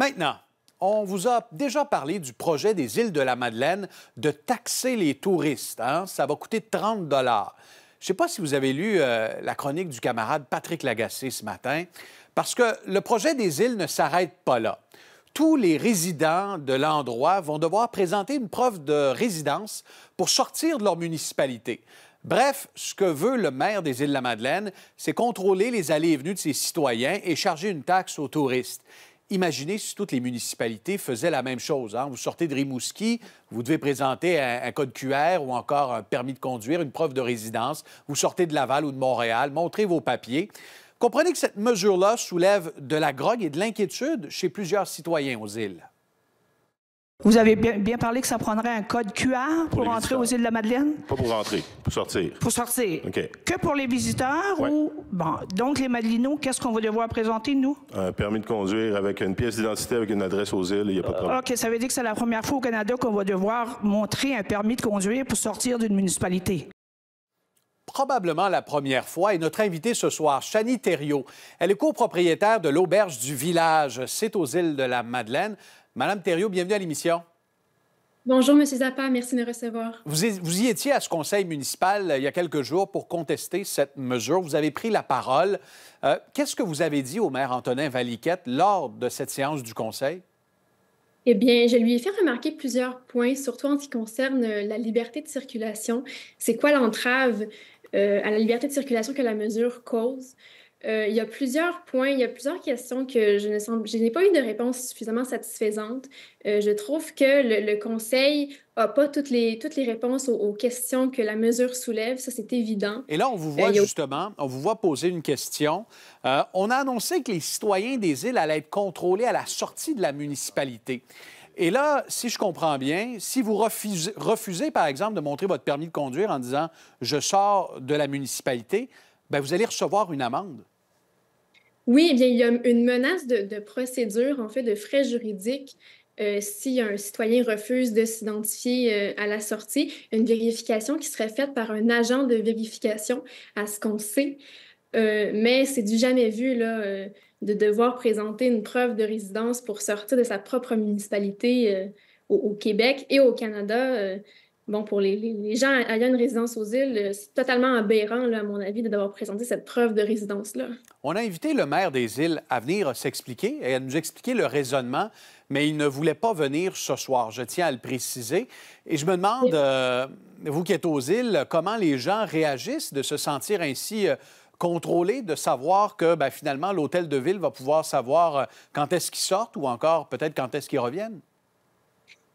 Maintenant, on vous a déjà parlé du projet des îles de la Madeleine de taxer les touristes. Hein. Ça va coûter 30 dollars. Je ne sais pas si vous avez lu euh, la chronique du camarade Patrick Lagacé ce matin, parce que le projet des îles ne s'arrête pas là. Tous les résidents de l'endroit vont devoir présenter une preuve de résidence pour sortir de leur municipalité. Bref, ce que veut le maire des îles de la Madeleine, c'est contrôler les allées et venues de ses citoyens et charger une taxe aux touristes imaginez si toutes les municipalités faisaient la même chose. Hein. Vous sortez de Rimouski, vous devez présenter un, un, code QR ou encore un permis de conduire, une preuve de résidence. Vous sortez de Laval ou de Montréal, montrez vos papiers. Comprenez que cette mesure-là soulève de la grogne et de l'inquiétude chez plusieurs citoyens aux îles. Vous avez bien, parlé que ça prendrait un code QR pour, entrer aux îles de la Madeleine? Pas pour rentrer, pour sortir. Pour sortir. OK. Que pour les visiteurs ou. Bon. Donc, les Madelineaux, qu'est-ce qu'on va devoir présenter, nous? Un permis de conduire avec une pièce d'identité avec une adresse aux îles, il n'y a pas de problème. OK, ça veut dire que c'est la première fois au Canada qu'on va devoir montrer un permis de conduire pour sortir d'une municipalité probablement la première fois, et notre invitée ce soir, Chani Thériault. Elle est copropriétaire de l'Auberge du Village. C'est aux îles de la Madeleine. Madame Thériault, bienvenue à l'émission. Bonjour, M. Zappa, merci de me recevoir. Vous, y étiez à ce conseil municipal euh, il y a quelques jours pour contester cette mesure. Vous avez pris la parole. Euh, qu'est-ce que vous avez dit au maire Antonin Valiquette lors de cette séance du conseil? Eh bien, je lui ai fait remarquer plusieurs points, surtout en ce qui concerne euh, la liberté de circulation. C'est quoi l'entrave à la liberté de circulation que la mesure cause? Euh, il y a plusieurs points, il y a plusieurs questions que je ne semble, je n'ai pas eu de réponse suffisamment satisfaisante. Euh, je trouve que le, Conseil n'a pas toutes les, toutes les réponses aux, questions que la mesure soulève, ça c'est évident. Et là, on vous voit euh, justement, on vous voit poser une question. on a annoncé que les citoyens des îles allaient être contrôlés à la sortie de la municipalité. Et là, si je comprends bien, si vous refusez, refusez par exemple de montrer votre permis de conduire en disant je sors de la municipalité, Bien, vous allez recevoir une amende. Oui, eh bien, il y a une menace de, procédure, en fait, de frais juridiques. Euh, si un citoyen refuse de s'identifier euh, à la sortie, une vérification qui serait faite par un agent de vérification à ce qu'on sait. Euh, mais c'est du jamais vu là, de devoir présenter une preuve de résidence pour sortir de sa propre municipalité au, au, Québec et au Canada bon, pour les, gens ayant une résidence aux îles, euh, c'est totalement aberrant, à mon avis, de devoir présenter cette preuve de résidence-là. On a invité le maire des îles à venir s'expliquer et à nous expliquer le raisonnement, mais il ne voulait pas venir ce soir, je tiens à le préciser. Et je me demande, euh, vous qui êtes aux îles, comment les gens réagissent de se sentir ainsi... Euh, contrôlés, de savoir que ben, finalement l'hôtel de ville va pouvoir savoir quand est-ce qu'ils sortent ou encore peut-être quand est-ce qu'ils reviennent?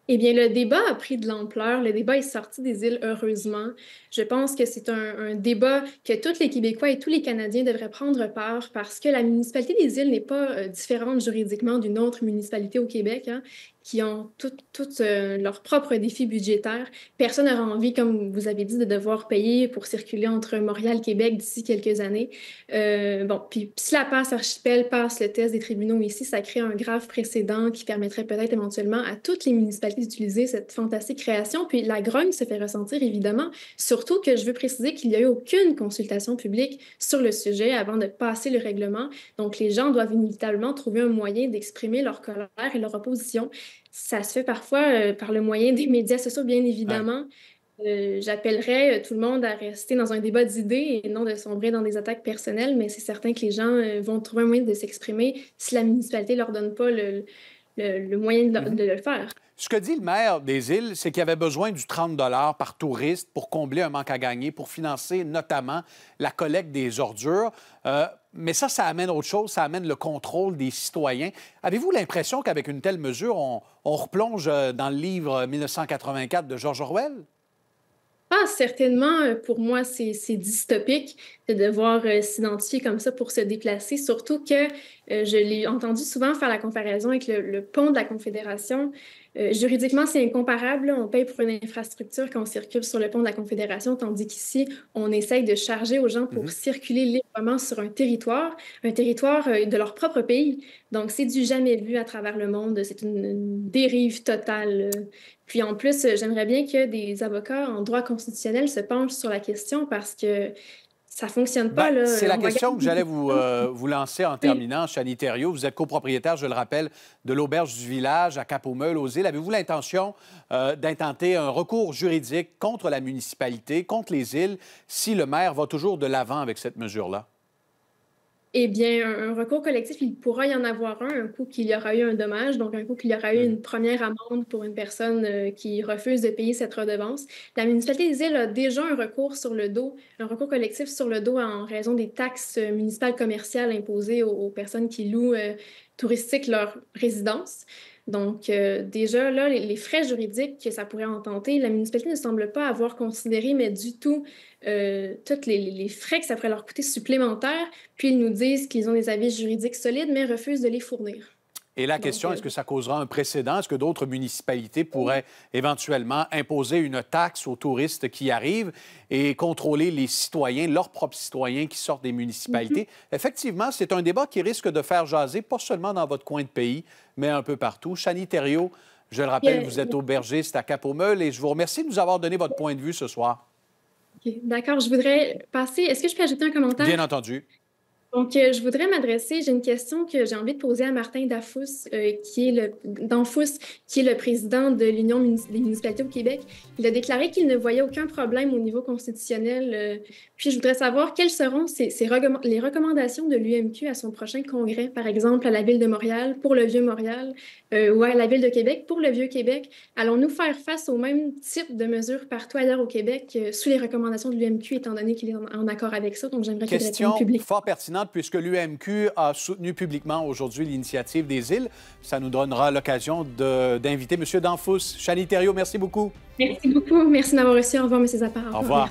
Eh bien, le débat a pris de l'ampleur. Le débat est sorti des îles, heureusement. Je pense que c'est un, débat que tous les Québécois et tous les Canadiens devraient prendre part parce que la municipalité des îles n'est pas euh, différente juridiquement d'une autre municipalité au Québec. Hein, qui ont toutes euh, leurs propres défis budgétaires. Personne n'aura envie, comme vous avez dit, de devoir payer pour circuler entre Montréal Québec d'ici quelques années. Euh, bon, puis si la passe archipel passe le test des tribunaux ici, ça crée un grave précédent qui permettrait peut-être éventuellement à toutes les municipalités d'utiliser cette fantastique création. Puis la grogne se fait ressentir, évidemment, surtout que je veux préciser qu'il n'y a eu aucune consultation publique sur le sujet avant de passer le règlement. Donc, les gens doivent inévitablement trouver un moyen d'exprimer leur colère et leur opposition. Ça se fait parfois euh, par le moyen des médias sociaux, bien évidemment. j'appellerai euh, j'appellerais euh, tout le monde à rester dans un débat d'idées et non de sombrer dans des attaques personnelles, mais c'est certain que les gens vont trouver un moyen de s'exprimer si la municipalité ne leur donne pas le, le, moyen de, le mm-hmm. faire. Ce que dit le maire des îles, c'est qu'il y avait besoin du 30 par touriste pour combler un manque à gagner, pour financer notamment la collecte des ordures. Euh, mais ça, ça amène autre chose, ça amène le contrôle des citoyens. Avez-vous l'impression qu'avec une telle mesure, on, on replonge euh, dans le livre 1984 de George Orwell? Ah, certainement, pour moi, c'est dystopique de devoir euh, s'identifier comme ça pour se déplacer, surtout que euh, je l'ai entendu souvent faire la comparaison avec le, pont de la Confédération. Euh, juridiquement, c'est incomparable. On paye pour une infrastructure quand on circule sur le pont de la Confédération, tandis qu'ici, on essaye de charger aux gens pour mm-hmm. circuler librement sur un territoire, un territoire de leur propre pays. Donc, c'est du jamais vu à travers le monde. C'est une dérive totale. Puis en plus, j'aimerais bien que des avocats en droit constitutionnel se penchent sur la question parce que ça fonctionne pas. Ben, c'est la question que j'allais vous, euh, vous lancer en terminant, Chani Vous êtes copropriétaire, je le rappelle, de l'auberge du village à cap aux aux îles. Avez-vous l'intention euh, d'intenter un recours juridique contre la municipalité, contre les îles, si le maire va toujours de l'avant avec cette mesure-là? Eh bien, un, recours collectif, il pourra y en avoir un, un coup qu'il y aura eu un dommage, donc un coup qu'il y aura eu une première amende pour une personne euh, qui refuse de payer cette redevance. La municipalité des îles a déjà un recours sur le dos, un recours collectif sur le dos en raison des taxes municipales commerciales imposées aux, personnes qui louent euh, touristiques leur résidence. Donc, euh, déjà, là, les, frais juridiques que ça pourrait ententer, la municipalité ne semble pas avoir considéré, mais du tout, euh, toutes tous les, les, frais que ça pourrait leur coûter supplémentaires. Puis, ils nous disent qu'ils ont des avis juridiques solides, mais refusent de les fournir. Et la question, est-ce que ça causera un précédent? Est-ce que d'autres municipalités pourraient éventuellement imposer une taxe aux touristes qui arrivent et contrôler les citoyens, leurs propres citoyens qui sortent des municipalités? Mm-hmm. Effectivement, c'est un débat qui risque de faire jaser, pas seulement dans votre coin de pays, mais un peu partout. Chani Thériault, je le rappelle, vous êtes aubergiste à cap aux et je vous remercie de nous avoir donné votre point de vue ce soir. D'accord, je voudrais passer. Est-ce que je peux ajouter un commentaire? Bien entendu. Donc, euh, je voudrais m'adresser, j'ai une question que j'ai envie de poser à Martin Dafous, euh, qui est le, qui est le président de l'Union des municipalités au Québec. Il a déclaré qu'il ne voyait aucun problème au niveau constitutionnel euh, puis je voudrais savoir quelles seront les recommandations de l'UMQ à son prochain congrès, par exemple à la ville de Montréal pour le vieux Montréal euh, ou à la ville de Québec pour le vieux Québec. Allons-nous faire face au même type de mesures partout ailleurs au Québec euh, sous les recommandations de l'UMQ, étant donné qu'il est en, accord avec ça? Donc j'aimerais que Question fort pertinente puisque l'UMQ a soutenu publiquement aujourd'hui l'initiative des îles. Ça nous donnera l'occasion d'inviter M. Danfous. Chani Thériault, merci beaucoup. Merci beaucoup. Merci d'avoir reçu. Au revoir, M. Zappara. Au revoir.